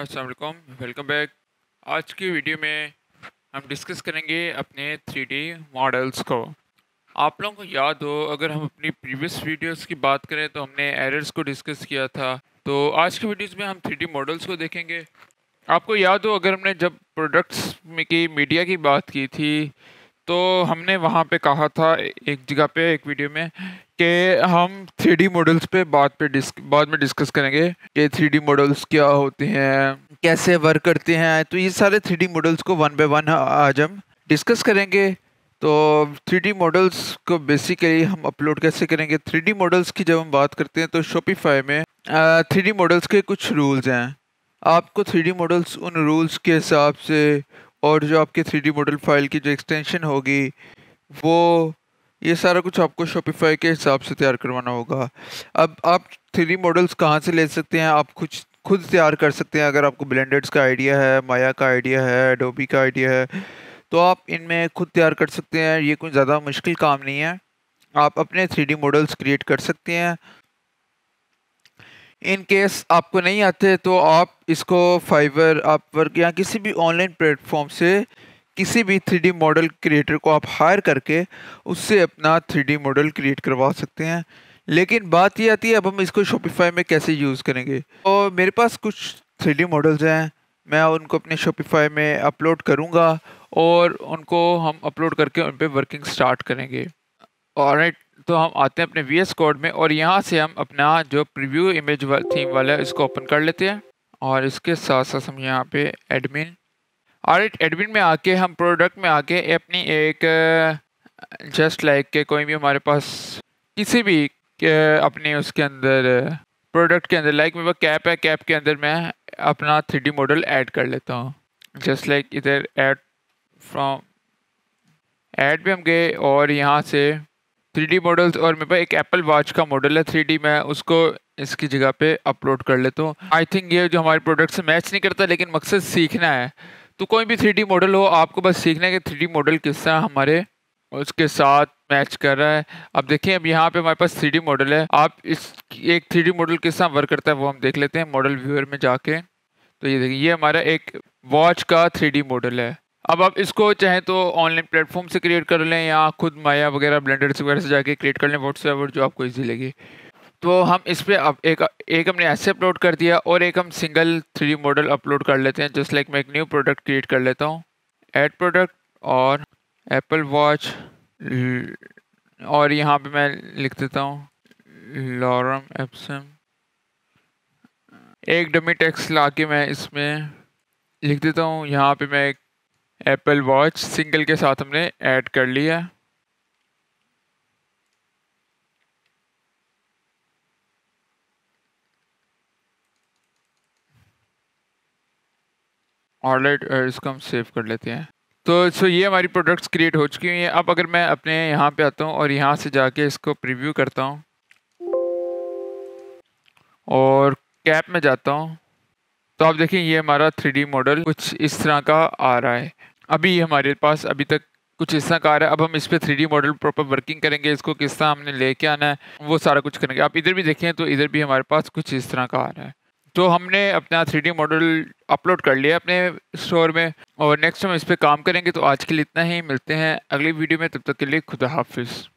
असलकम welcome back आज की वीडियो में हम डिस्कस करेंगे अपने 3D मॉडल्स को आप लोगों को याद हो अगर हम अपनी प्रीवियस वीडियोस की बात करें तो हमने एरर्स को डिस्कस किया था तो आज की वीडियोस में हम 3D मॉडल्स को देखेंगे आपको याद हो अगर हमने जब प्रोडक्ट्स में की मीडिया की बात की थी तो हमने वहाँ पे कहा था एक जगह पे एक वीडियो में कि हम थ्री मॉडल्स पे बाद पे डिस्क बाद में डिस्कस करेंगे कि थ्री मॉडल्स क्या होते हैं कैसे वर्क करते हैं तो ये सारे थ्री मॉडल्स को वन बाय वन आज हम डिस्कस करेंगे तो थ्री मॉडल्स को बेसिकली हम अपलोड कैसे करेंगे थ्री मॉडल्स की जब हम बात करते हैं तो शोपीफाई में थ्री मॉडल्स के कुछ रूल्स हैं आपको थ्री मॉडल्स उन रूल्स के हिसाब से और जो आपके थ्री डी मॉडल फाइल की जो एक्सटेंशन होगी वो ये सारा कुछ आपको शॉपिफाई के हिसाब से तैयार करवाना होगा अब आप थ्री मॉडल्स कहाँ से ले सकते हैं आप कुछ खुद तैयार कर सकते हैं अगर आपको ब्लेंडर्स का आइडिया है माया का आइडिया है डोबी का आइडिया है तो आप इनमें खुद तैयार कर सकते हैं ये कोई ज़्यादा मुश्किल काम नहीं है आप अपने थ्री मॉडल्स क्रिएट कर सकते हैं इन केस आपको नहीं आते तो आप इसको फाइवर आप वर्क या किसी भी ऑनलाइन प्लेटफॉर्म से किसी भी थ्री मॉडल क्रिएटर को आप हायर करके उससे अपना थ्री मॉडल क्रिएट करवा सकते हैं लेकिन बात ये आती है अब हम इसको शॉपिफाई में कैसे यूज़ करेंगे तो मेरे पास कुछ थ्री मॉडल्स हैं मैं उनको अपने शॉपिफाई में अपलोड करूँगा और उनको हम अपलोड करके उन पर वर्किंग स्टार्ट करेंगे और तो हम आते हैं अपने वी एस कोड में और यहाँ से हम अपना जो प्रीव्यू इमेज वाल थीम वाला है इसको ओपन कर लेते हैं और इसके साथ साथ हम यहाँ पे एडमिन और एडमिन में आके हम प्रोडक्ट में आके अपनी एक जस्ट लाइक के कोई भी हमारे पास किसी भी अपने उसके अंदर प्रोडक्ट के अंदर लाइक मेरे पास कैप है कैप के अंदर मैं अपना थ्री मॉडल ऐड कर लेता हूँ जस्ट लाइक इधर ऐड फ्रॉम ऐड भी हम गए और यहाँ से थ्री मॉडल्स और मेरे पास एक एप्पल वॉच का मॉडल है थ्री मैं उसको इसकी जगह पे अपलोड कर लेता हूँ आई थिंक ये जो हमारे प्रोडक्ट से मैच नहीं करता लेकिन मकसद सीखना है तो कोई भी थ्री मॉडल हो आपको बस सीखना है कि थ्री मॉडल किस तरह हमारे उसके साथ मैच कर रहा है अब देखिए अब यहाँ पे हमारे पास थ्री मॉडल है आप इस एक थ्री मॉडल किस तरह वर्क करता है वो हम देख लेते हैं मॉडल व्यूअर में जाके तो ये देखिए ये हमारा एक वॉच का थ्री मॉडल है अब आप इसको चाहे तो ऑनलाइन प्लेटफॉर्म से क्रिएट कर लें या खुद माया वगैरह ब्लेंडर वगैरह से जाके क्रिएट कर लें वट्सएवर जो आपको ईजी लगे तो हम इस पर अब एक एक हमने ऐसे अपलोड कर दिया और एक हम सिंगल थ्री मॉडल अपलोड कर लेते हैं जस्ट लाइक मैं एक न्यू प्रोडक्ट क्रिएट कर लेता हूँ एड प्रोडक्ट और एप्पल वॉच और यहाँ पे मैं लिख देता हूँ लॉरम एप्सम एक डमी टेक्स ला के मैं इसमें लिख देता हूँ यहाँ पे मैं एक एप्पल वॉच सिंगल के साथ हमने ऐड कर लिया ऑर्डर इसको हम सेव कर लेते हैं तो सो ये हमारी प्रोडक्ट्स क्रिएट हो चुकी हैं अब अगर मैं अपने यहाँ पे आता हूँ और यहाँ से जाके इसको प्रीव्यू करता हूँ और कैप में जाता हूँ तो आप देखें ये हमारा थ्री मॉडल कुछ इस तरह का आ रहा है अभी हमारे पास अभी तक कुछ इस तरह कार है अब हम इस पर थ्री मॉडल प्रॉपर वर्किंग करेंगे इसको किस तरह हमने लेके आना है वो सारा कुछ करेंगे आप इधर भी देखें तो इधर भी हमारे पास कुछ इस तरह का आ रहा है तो हमने अपना थ्री मॉडल अपलोड कर लिया अपने स्टोर में और नेक्स्ट हम इस पर काम करेंगे तो आज के लिए इतना ही मिलते हैं अगली वीडियो में तब तक के लिए खुदा हाफिज़